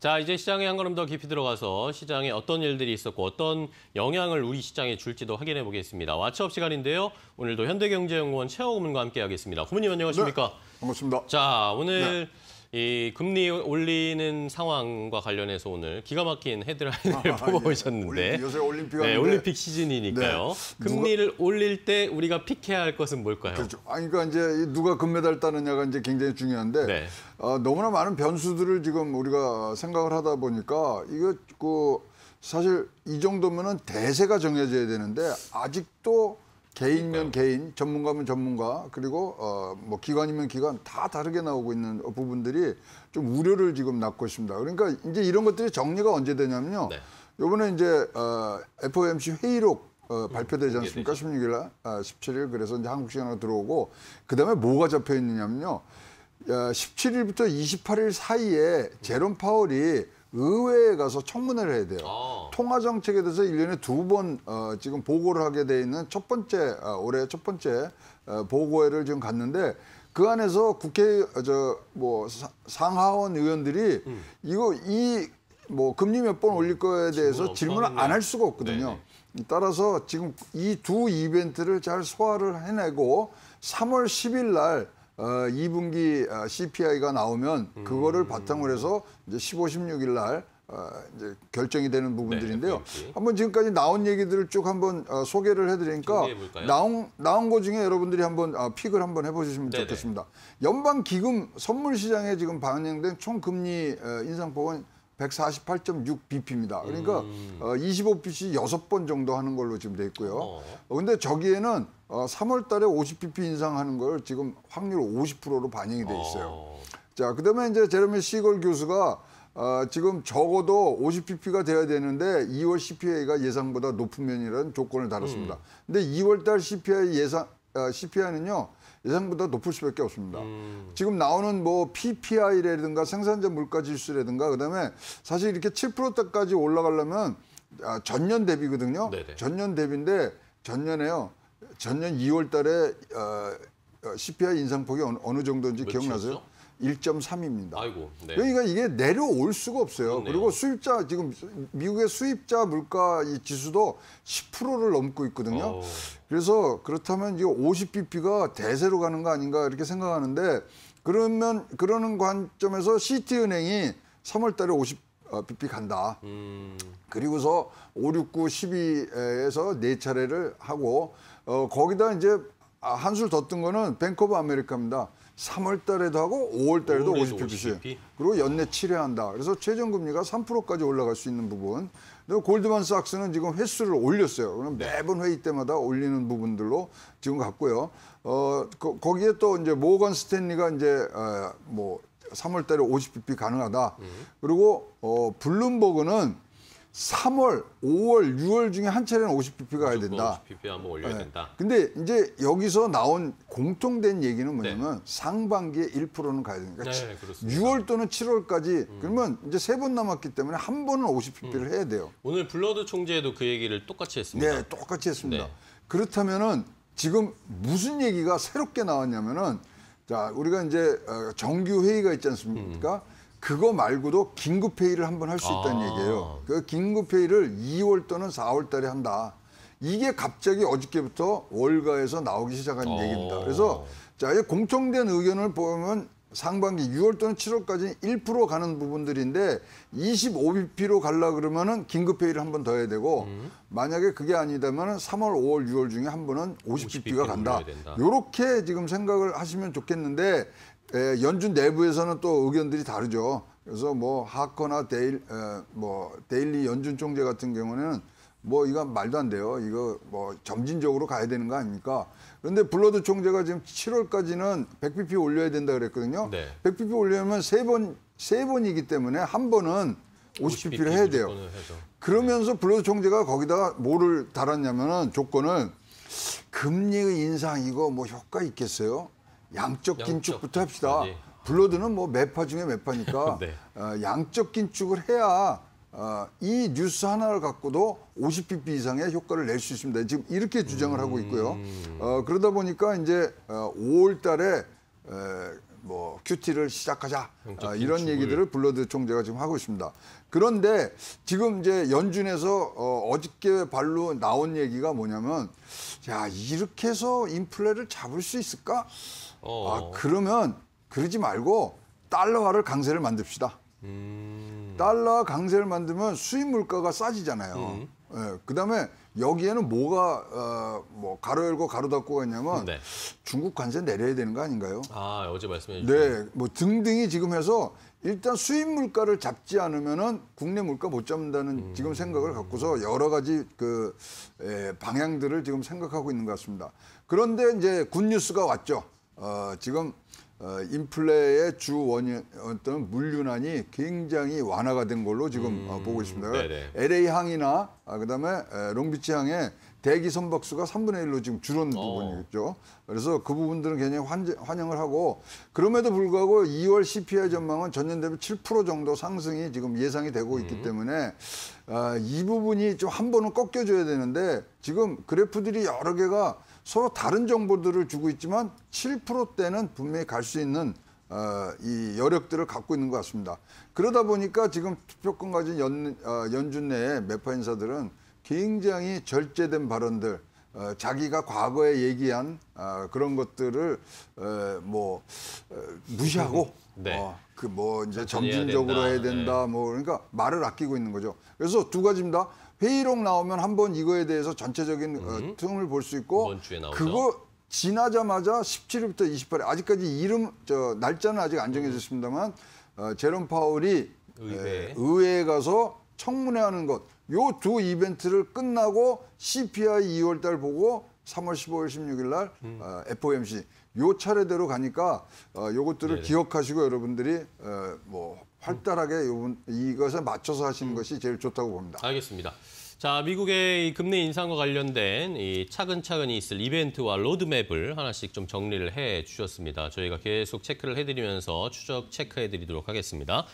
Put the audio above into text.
자, 이제 시장에 한 걸음 더 깊이 들어가서 시장에 어떤 일들이 있었고 어떤 영향을 우리 시장에 줄지도 확인해 보겠습니다. 와츠업 시간인데요. 오늘도 현대경제연구원 최호금과 함께 하겠습니다. 후문님 안녕하십니까? 네, 반갑습니다. 자, 오늘 네. 이 금리 올리는 상황과 관련해서 오늘 기가 막힌 헤드라인을 아, 뽑아오셨는데 예. 요새 올림픽 네, 올림픽 시즌이니까요. 네. 금리를 누가... 올릴 때 우리가 픽해야 할 것은 뭘까요? 그렇죠. 아니, 그러니까 이제 누가 금메달 따느냐가 이제 굉장히 중요한데 네. 어, 너무나 많은 변수들을 지금 우리가 생각을 하다 보니까 이거 그 사실 이 정도면은 대세가 정해져야 되는데 아직도 개인면 개인, 전문가면 전문가, 그리고 어, 뭐 기관이면 기관 다 다르게 나오고 있는 부분들이 좀 우려를 지금 낳고 있습니다. 그러니까 이제 이런 것들이 정리가 언제 되냐면요. 네. 요번에 이제 어, FOMC 회의록 어, 음, 발표되지 않습니까? 16일 날, 아, 17일 그래서 이제 한국 시간으로 들어오고 그다음에 뭐가 잡혀 있느냐면요. 어, 17일부터 28일 사이에 제롬 파월이 의회에 가서 청문회를 해야 돼요. 아. 통화 정책에 대해서 1년에두번 어, 지금 보고를 하게 돼 있는 첫 번째 어, 올해 첫 번째 어, 보고회를 지금 갔는데 그 안에서 국회 어, 저뭐 상하원 의원들이 음. 이거 이 뭐 금리 몇 번 올릴 거에 음. 대해서 질문 을안 할 수가 없거든요. 네네. 따라서 지금 이 두 이벤트를 잘 소화를 해내고 3월 10일 날 어, 2분기 어, CPI가 나오면 음. 그거를 바탕으로 해서 이제 15, 16일 날 어, 이제 결정이 되는 부분들인데요. 네, 한번 지금까지 나온 얘기들을 쭉 한번 어, 소개를 해드리니까 나온 나온 거 중에 여러분들이 한번 어, 픽을 한번 해보시면 네네. 좋겠습니다. 연방 기금 선물 시장에 지금 반영된 총 금리 어, 인상폭은 148.6 bp입니다. 그러니까 음. 어, 25bp 6번 정도 하는 걸로 지금 돼 있고요. 어. 근데 저기에는 어, 3월 달에 50bp 인상하는 걸 지금 확률 50%로 반영이 돼 있어요. 어... 자, 그다음에 이제 제레미 시걸 교수가 어, 지금 적어도 50pp가 돼야 되는데 2월 CPI가 예상보다 높은 면이라는 조건을 달았습니다. 음. 근데 2월 달 CPI 예상 어, CPI는요. 예상보다 높을 수밖에 없습니다. 음. 지금 나오는 뭐 PPI라든가 생산자 물가 지수라든가 그다음에 사실 이렇게 7%대까지 올라가려면 아, 전년 대비거든요. 네네. 전년 대비인데 전년에요. 전년 2월 달에 어, CPI 어, 인상폭이 어느, 어느 정도인지 기억나세요? 1.3입니다. 아이고, 네. 그러니까 이게 내려올 수가 없어요. 그렇네요. 그리고 수입자 지금 미국의 수입자 물가 이 지수도 10%를 넘고 있거든요. 오. 그래서 그렇다면 이제 50bp가 대세로 가는 거 아닌가 이렇게 생각하는데 그러면 그러는 관점에서 시티은행이 3월 달에 50 어, BP 간다. 음. 그리고서 5, 6, 9, 12에서 4차례를 하고 어, 거기다 이제 아, 한술 더 뜬 거는 뱅크 오브 아메리카입니다. 3월 달에도 하고 5월 달에도 50p p 그리고 연내 7회 한다. 그래서 최종 금리가 3%까지 올라갈 수 있는 부분. 그리고 골드만삭스는 지금 횟수를 올렸어요. 그럼 네. 매번 회의 때마다 올리는 부분들로 지금 갔고요. 어, 거, 기에또 이제 모건 스탠리가 이제 어, 뭐 3월 달에 50bp 가능하다. 음. 그리고 어, 블룸버그는 3월, 5월, 6월 중에 한 차례는 50bp가 가야 된다. 50bp 한번 올려야 네. 된다. 근데 이제 여기서 나온 공통된 얘기는 네. 뭐냐면 네. 상반기에 1%는 가야 되니까 네, 6월 또는 7월까지 음. 그러면 이제 세 번 남았기 때문에 한 번은 50bp를 음. 해야 돼요. 오늘 블러드 총재도 그 얘기를 똑같이 했습니다. 네, 똑같이 했습니다. 네. 그렇다면은 지금 무슨 얘기가 새롭게 나왔냐면은 자, 우리가 이제 어, 정규 회의가 있지 않습니까? 음. 그거 말고도 긴급회의를 한 번 할 수 있다는 아. 얘기예요. 그 긴급회의를 2월 또는 4월 달에 한다. 이게 갑자기 어저께부터 월가에서 나오기 시작한 어. 얘기입니다. 그래서 자, 이 공통된 의견을 보면 상반기 6월 또는 7월까지 1% 가는 부분들인데 25BP로 갈라 그러면은 긴급 회의를 한 번 더 해야 되고 음. 만약에 그게 아니다면은 3월, 5월, 6월 중에 한 번은 50BP가 50 간다. 이렇게 지금 생각을 하시면 좋겠는데 에, 예, 연준 내부에서는 또 의견들이 다르죠. 그래서 뭐 하커나 데일 에, 어, 뭐 데일리 연준 총재 같은 경우는 뭐 이거 말도 안 돼요. 이거 뭐 점진적으로 가야 되는 거 아닙니까? 그런데 블러드 총재가 지금 7월까지는 100bp 올려야 된다 그랬거든요. 네. 100bp 올려면 세 번 세 번이기 때문에 한 번은 50bp를 해야 돼요. 그러면서 블러드 총재가 거기다가 뭐를 달았냐면은 조건을 금리 인상이고 뭐 효과 있겠어요? 양적 긴축부터 양쪽. 합시다. 네. 블러드는 뭐 매파 중에 매파니까 네. 어, 양적 긴축을 해야 어, 이 뉴스 하나를 갖고도 50pp 이상의 효과를 낼 수 있습니다. 지금 이렇게 주장을 음... 하고 있고요. 음. 어, 그러다 보니까 이제 어, 5월 달에 에, 뭐 큐티를 시작하자 어, 이런 얘기들을 블러드 총재가 지금 하고 있습니다. 그런데 지금 이제 연준에서 어, 어저께 발로 나온 얘기가 뭐냐면 야 이렇게 해서 인플레를 잡을 수 있을까? 어. 아 그러면 그러지 말고 달러화를 강세를 만듭시다. 음. 달러 강세를 만들면 수입 물가가 싸지잖아요. 음. 예, 그다음에 여기에는 뭐가 어, 뭐 가로 열고 가로 닫고가 있냐면 네. 중국 관세 내려야 되는 거 아닌가요? 아 어제 말씀해 주셨죠. 네, 뭐 등등이 지금 해서 일단 수입 물가를 잡지 않으면은 국내 물가 못 잡는다는 음. 지금 생각을 갖고서 여러 가지 그 에, 예, 방향들을 지금 생각하고 있는 것 같습니다. 그런데 이제 굿 뉴스가 왔죠. 어, 지금 어, 인플레의 주 원인 어떤 물류난이 굉장히 완화가 된 걸로 지금 어, 음, 어, 보고 있습니다. 네네. LA 항이나 아, 그다음에 에, 롱비치 항에 대기 선박수가 3분의 1로 지금 줄은 어. 부분이겠죠. 그래서 그 부분들은 굉장히 환, 영을 하고 그럼에도 불구하고 2월 CPI 전망은 전년 대비 7% 정도 상승이 지금 예상이 되고 있기 음. 때문에 아, 이 부분이 좀 한 번은 꺾여줘야 되는데 지금 그래프들이 여러 개가 서로 다른 정보들을 주고 있지만 7%대는 분명히 갈 수 있는 어, 이 여력들을 갖고 있는 것 같습니다. 그러다 보니까 지금 투표권 가진 연, 어, 연준 내에 매파 인사들은 굉장히 절제된 발언들 어, 자기가 과거에 얘기한 어, 그런 것들을 어, 뭐 어, 무시하고 네. 어, 그뭐 이제 점진적으로 해야 된다. 해야 된다 네. 뭐 그러니까 말을 아끼고 있는 거죠. 그래서 두 가지입니다. 회의록 나오면 한번 이거에 대해서 전체적인 어, 음. 어, 틈을 볼 수 있고 그거 지나자마자 17일부터 28일 아직까지 이름 저 날짜는 아직 안 정해졌습니다만 어, 제롬 파울이 의회. 에, 의회에 가서 청문회 하는 것, 요두 이벤트를 끝나고 CPI 2월 달 보고 3월 15일, 16일 날 음. 어, 아, FOMC 요 차례대로 가니까 이것들을네 어, 기억하시고 여러분들이 어, 뭐 활달하게 요분 이것에 맞춰서 하시는 음. 것이 제일 좋다고 봅니다. 알겠습니다. 자, 미국의 금리 인상과 관련된 이 차근차근히 있을 이벤트와 로드맵을 하나씩 좀 정리를 해 주셨습니다. 저희가 계속 체크를 해드리면서 추적 체크해 드리도록 하겠습니다.